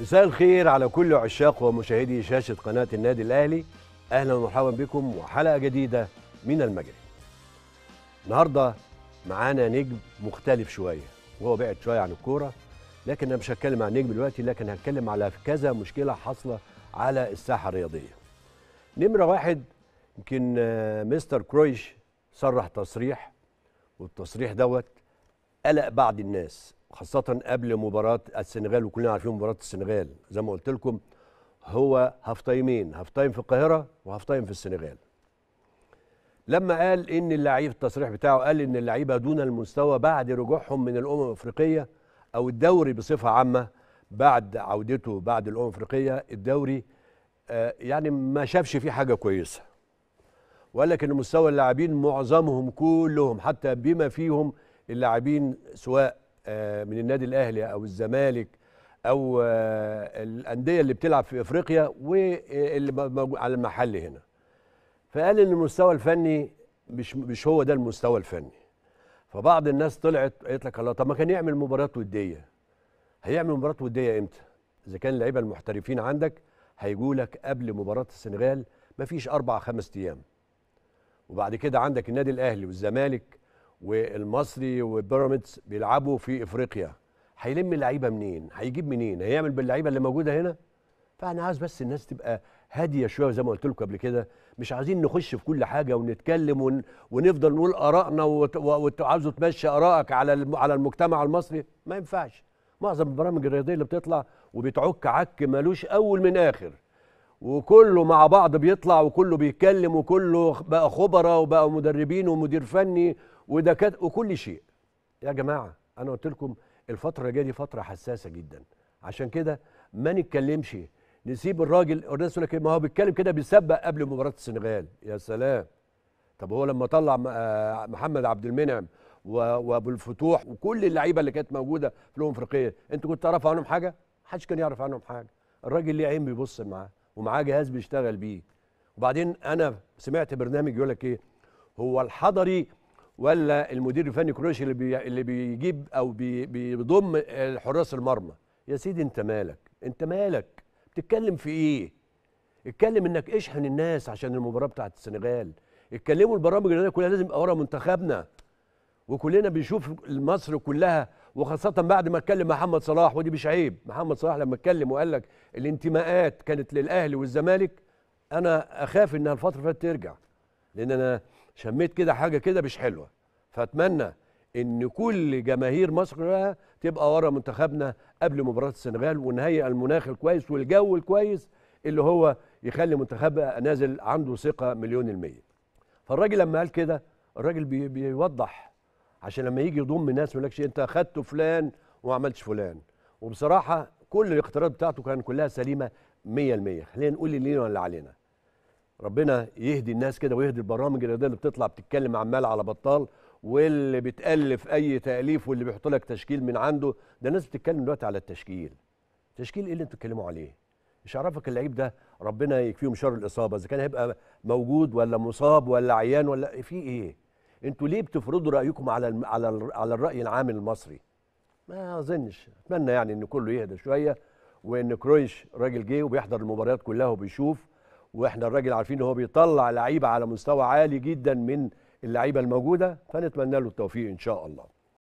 مساء الخير على كل عشاق ومشاهدي شاشة قناة النادي الأهلي أهلا ومرحبا بكم وحلقة جديدة من المجري النهاردة معانا نجم مختلف شوية وهو بعد شوية عن الكورة لكن أنا مش هتكلم عن نجم دلوقتي لكن هتكلم على كذا مشكلة حاصلة على الساحة الرياضية نمرة واحد يمكن آه، مستر كرويش صرح تصريح والتصريح دوت قلق بعض الناس خاصة قبل مباراة السنغال وكلنا عارفين مباراة السنغال زي ما قلت لكم هو هاف تايمين هاف تايم في القاهرة وهاف تايم في السنغال لما قال ان اللعيب التصريح بتاعه قال ان اللعيبه دون المستوى بعد رجوعهم من الامم الافريقيه او الدوري بصفه عامه بعد عودته بعد الامم الافريقيه الدوري آه، يعني ما شافش فيه حاجه كويسه وقال لك ان مستوى اللاعبين معظمهم كلهم حتى بما فيهم اللاعبين سواء آه، من النادي الاهلي او الزمالك او آه، الانديه اللي بتلعب في افريقيا واللي على المحل هنا فقال ان المستوى الفني مش مش هو ده المستوى الفني فبعض الناس طلعت قالت لك الله طب ما كان يعمل مباريات وديه هيعمل مباراه وديه امتى اذا كان اللعيبه المحترفين عندك هيجوا لك قبل مباراه السنغال مفيش اربع خمس ايام وبعد كده عندك النادي الاهلي والزمالك والمصري وبيراميدز بيلعبوا في افريقيا هيلم اللعيبه منين؟ هيجيب منين؟ هيعمل باللعيبه اللي موجوده هنا؟ فانا عايز بس الناس تبقى هاديه شويه زي ما قلت لكم قبل كده مش عايزين نخش في كل حاجه ونتكلم ون... ونفضل نقول ارائنا وعاوزوا تمشي ارائك على الم... على المجتمع المصري ما ينفعش معظم البرامج الرياضيه اللي بتطلع وبتعك عك مالوش اول من اخر وكله مع بعض بيطلع وكله بيتكلم وكله بقى خبراء وبقى مدربين ومدير فني كد... وكل شيء يا جماعه انا قلت لكم الفتره اللي جايه دي فتره حساسه جدا عشان كده ما نتكلمش نسيب الراجل الناس يقول لك إيه؟ ما هو بيتكلم كده بيسبق قبل مباراه السنغال يا سلام طب هو لما طلع آه، محمد عبد المنعم وابو الفتوح وكل اللعيبه اللي كانت موجوده في الامم الافريقيه انت كنت تعرف عنهم حاجه؟ حدش كان يعرف عنهم حاجه الراجل ليه عين بيبص معاه ومعاه جهاز بيشتغل بيه وبعدين انا سمعت برنامج يقول لك ايه هو الحضري ولا المدير الفني كروشي اللي بي اللي بيجيب او بي بيضم حراس المرمى يا سيدي انت مالك انت مالك بتتكلم في ايه اتكلم انك اشحن الناس عشان المباراه بتاعه السنغال اتكلموا البرامج اللي كلها لازم يبقى ورا منتخبنا وكلنا بنشوف مصر كلها وخاصة بعد ما اتكلم محمد صلاح ودي مش عيب محمد صلاح لما اتكلم وقال لك الانتماءات كانت للأهلي والزمالك أنا أخاف إنها الفترة اللي ترجع لأن أنا شميت كده حاجه كده مش حلوه فاتمنى ان كل جماهير مصر كلها تبقى ورا منتخبنا قبل مباراه السنغال ونهيئ المناخ الكويس والجو الكويس اللي هو يخلي منتخبنا نازل عنده ثقه مليون الميه. فالراجل لما قال كده الراجل بي بيوضح عشان لما يجي يضم الناس ما يقولكش انت اخدت فلان وما فلان. وبصراحه كل الاقتراض بتاعته كان كلها سليمه 100% خلينا نقول اللي لينا ولا علينا. ربنا يهدي الناس كده ويهدي البرامج الرياضيه اللي بتطلع بتتكلم عمال على بطال واللي بتالف اي تاليف واللي بيحط لك تشكيل من عنده ده الناس بتتكلم دلوقتي على التشكيل تشكيل ايه اللي انتوا بتتكلموا عليه مش عرفك اللعيب ده ربنا يكفيهم شر الاصابه اذا كان هيبقى موجود ولا مصاب ولا عيان ولا في ايه انتوا ليه بتفرضوا رايكم على على على الراي العام المصري ما اظنش اتمنى يعني ان كله يهدى شويه وان كرويش راجل جه وبيحضر المباريات كلها وبيشوف واحنا الراجل عارفين ان هو بيطلع لعيبه على مستوى عالي جدا من اللعيبه الموجوده فنتمنى له التوفيق ان شاء الله